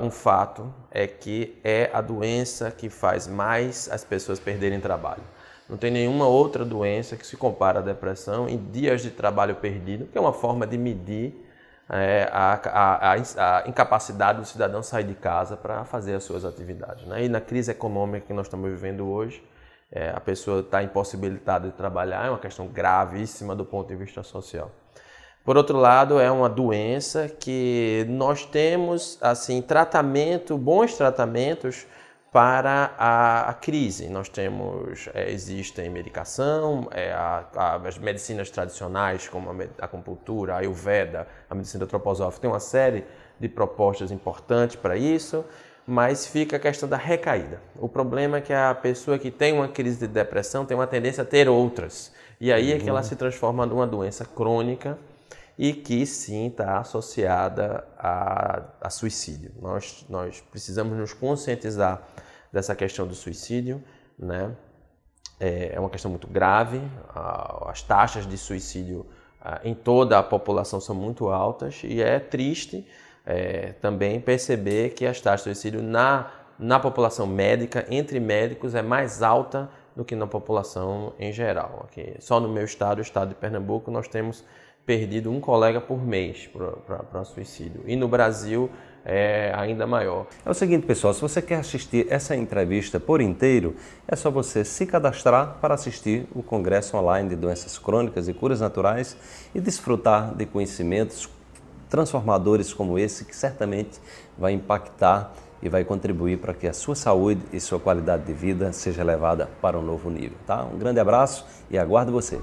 Um fato é que é a doença que faz mais as pessoas perderem trabalho. Não tem nenhuma outra doença que se compara à depressão em dias de trabalho perdido, que é uma forma de medir é, a, a, a, incapacidade do cidadão sair de casa para fazer as suas atividades. Né? E na crise econômica que nós estamos vivendo hoje, é, a pessoa está impossibilitada de trabalhar, é uma questão gravíssima do ponto de vista social. Por outro lado, é uma doença que nós temos assim tratamento, bons tratamentos para a, a crise. Nós temos, é, existem medicação, é, a, a, as medicinas tradicionais como a acupuntura, a Ayurveda, a medicina antroposófica, tem uma série de propostas importantes para isso, mas fica a questão da recaída. O problema é que a pessoa que tem uma crise de depressão tem uma tendência a ter outras, e aí é que ela uhum. se transforma numa doença crônica e que sim está associada a, a suicídio. Nós, nós precisamos nos conscientizar dessa questão do suicídio, né? É, é uma questão muito grave, as taxas de suicídio em toda a população são muito altas e é triste é, também perceber que as taxas de suicídio na, na população médica, entre médicos, é mais alta do que na população em geral. Okay? Só no meu estado, o estado de Pernambuco, nós temos perdido um colega por mês para suicídio. E no Brasil é ainda maior. É o seguinte, pessoal, se você quer assistir essa entrevista por inteiro, é só você se cadastrar para assistir o Congresso Online de Doenças Crônicas e Curas Naturais e desfrutar de conhecimentos transformadores como esse que certamente vai impactar e vai contribuir para que a sua saúde e sua qualidade de vida seja levada para um novo nível, tá? Um grande abraço e aguardo você.